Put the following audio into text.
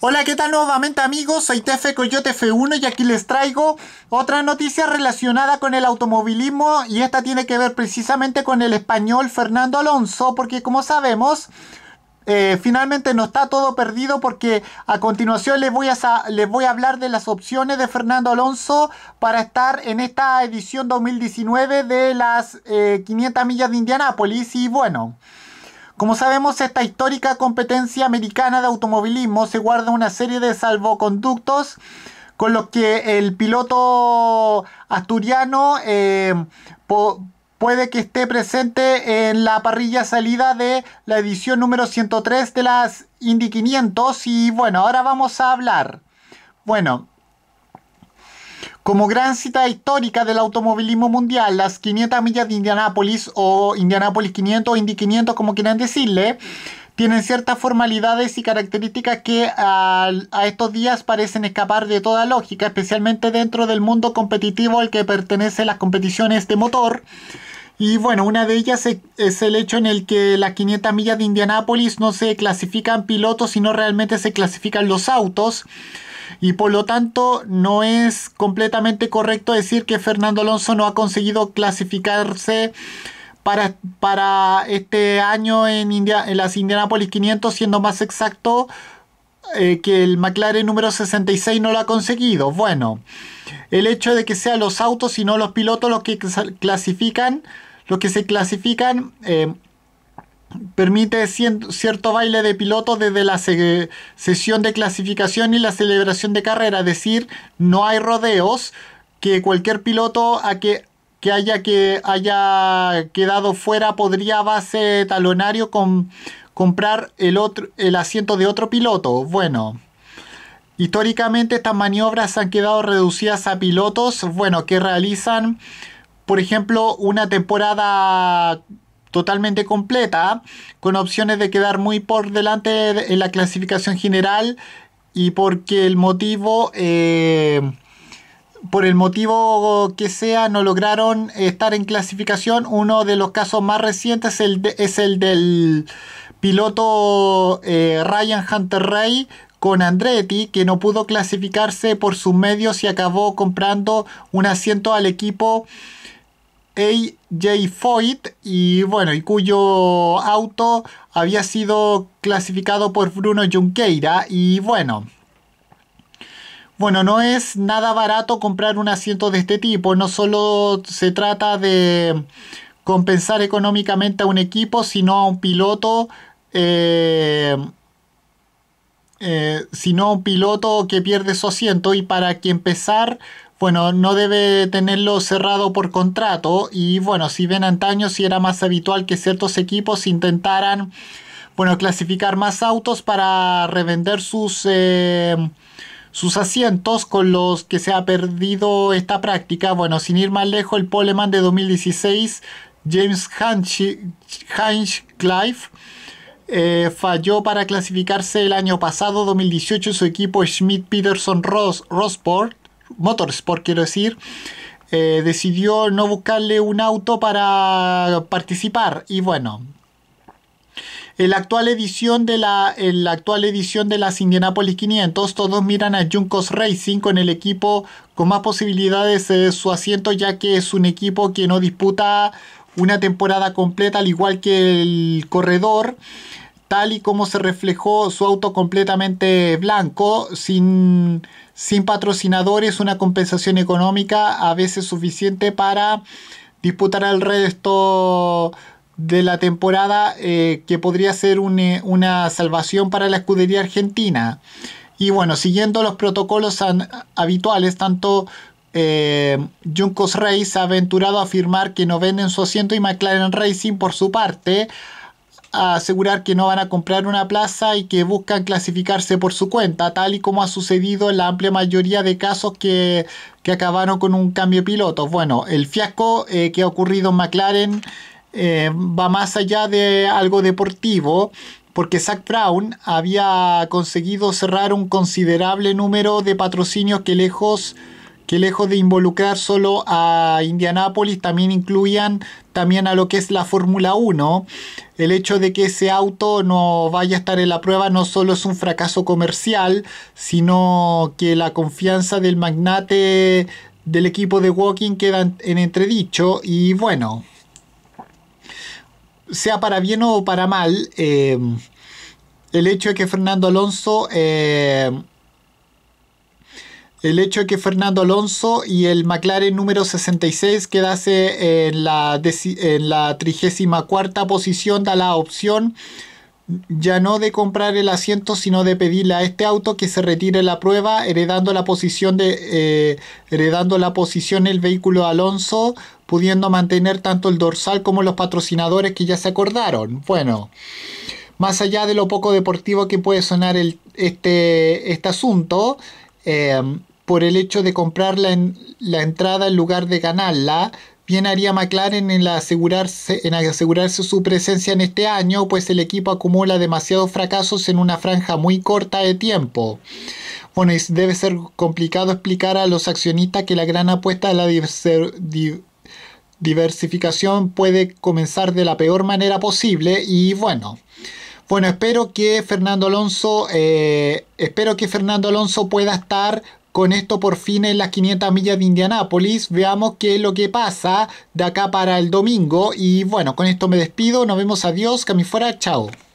Hola, ¿qué tal nuevamente amigos? Soy Tefe Coyote F1 y aquí les traigo otra noticia relacionada con el automovilismo y esta tiene que ver precisamente con el español Fernando Alonso porque como sabemos eh, finalmente no está todo perdido porque a continuación les voy a, les voy a hablar de las opciones de Fernando Alonso para estar en esta edición 2019 de las 500 eh, millas de Indianapolis y bueno... Como sabemos, esta histórica competencia americana de automovilismo se guarda una serie de salvoconductos con los que el piloto asturiano eh, puede que esté presente en la parrilla salida de la edición número 103 de las Indy 500 y bueno, ahora vamos a hablar. Bueno, como gran cita histórica del automovilismo mundial, las 500 millas de Indianápolis o Indianápolis 500 o Indy 500, como quieran decirle, tienen ciertas formalidades y características que a, estos días parecen escapar de toda lógica, especialmente dentro del mundo competitivo al que pertenecen las competiciones de motor. Y bueno, una de ellas es, el hecho en el que las 500 millas de Indianápolis no se clasifican pilotos, sino realmente se clasifican los autos y por lo tanto no es completamente correcto decir que Fernando Alonso no ha conseguido clasificarse para, para este año en, India, en las Indianapolis 500, siendo más exacto eh, que el McLaren número 66 no lo ha conseguido. Bueno, el hecho de que sean los autos y no los pilotos los que clasifican, los que se clasifican. Eh, permite cierto baile de piloto desde la sesión de clasificación y la celebración de carrera, es decir, no hay rodeos que cualquier piloto a que, que, haya, que haya quedado fuera podría base talonario con, comprar el, otro, el asiento de otro piloto. Bueno, históricamente estas maniobras han quedado reducidas a pilotos, bueno, que realizan, por ejemplo, una temporada totalmente completa, con opciones de quedar muy por delante en la clasificación general y porque el motivo, eh, por el motivo que sea, no lograron estar en clasificación. Uno de los casos más recientes es el, del piloto eh, Ryan Hunter Ray con Andretti, que no pudo clasificarse por sus medios y acabó comprando un asiento al equipo A.J. Foyt y bueno, y cuyo auto había sido clasificado por Bruno Junqueira y bueno, bueno, no es nada barato comprar un asiento de este tipo, no solo se trata de compensar económicamente a un equipo, sino a un piloto eh, eh, sino a un piloto que pierde su asiento y para que empezar bueno, no debe tenerlo cerrado por contrato y bueno, si ven antaño sí era más habitual que ciertos equipos intentaran, bueno, clasificar más autos para revender sus... Eh, sus asientos con los que se ha perdido esta práctica. Bueno, sin ir más lejos, el poleman de 2016, James Heinz Clive, eh, falló para clasificarse el año pasado, 2018, su equipo Schmidt Peterson Rossport Motorsport, quiero decir, eh, decidió no buscarle un auto para participar. Y bueno, en la actual edición de la, la actual edición de las Indianapolis 500, todos miran a Juncos Racing con el equipo con más posibilidades de su asiento, ya que es un equipo que no disputa una temporada completa, al igual que el corredor tal y como se reflejó su auto completamente blanco, sin, sin patrocinadores, una compensación económica a veces suficiente para disputar al resto de la temporada eh, que podría ser eh, una salvación para la escudería argentina. Y bueno, siguiendo los protocolos habituales, tanto eh, Juncos Rey ha aventurado a afirmar que no venden su asiento y McLaren Racing por su parte a asegurar que no van a comprar una plaza y que buscan clasificarse por su cuenta, tal y como ha sucedido en la amplia mayoría de casos que, acabaron con un cambio de piloto. Bueno, el fiasco eh, que ha ocurrido en McLaren eh, va más allá de algo deportivo, porque Zach Brown había conseguido cerrar un considerable número de patrocinios que lejos que lejos de involucrar solo a Indianápolis, también incluían también a lo que es la Fórmula 1. El hecho de que ese auto no vaya a estar en la prueba no solo es un fracaso comercial, sino que la confianza del magnate del equipo de Walking queda en entredicho y bueno, sea para bien o para mal, eh, el hecho de que Fernando Alonso eh, el hecho de que Fernando Alonso y el McLaren número 66 quedase en la, en la 34 posición da la opción ya no de comprar el asiento, sino de pedirle a este auto que se retire la prueba, heredando la posición de eh, heredando la posición el vehículo Alonso, pudiendo mantener tanto el dorsal como los patrocinadores que ya se acordaron. Bueno, más allá de lo poco deportivo que puede sonar este, este asunto, eh, por el hecho de comprar la, en, la entrada en lugar de ganarla, bien haría McLaren en asegurarse, en asegurarse su presencia en este año, pues el equipo acumula demasiados fracasos en una franja muy corta de tiempo. Bueno, debe ser complicado explicar a los accionistas que la gran apuesta de la diversificación puede comenzar de la peor manera posible y bueno. Bueno, espero que Fernando Alonso, eh, espero que Fernando Alonso pueda estar con esto por fin en las 500 millas de Indianápolis. Veamos qué es lo que pasa de acá para el domingo. Y bueno, con esto me despido. Nos vemos. Adiós. Cami fuera. Chao.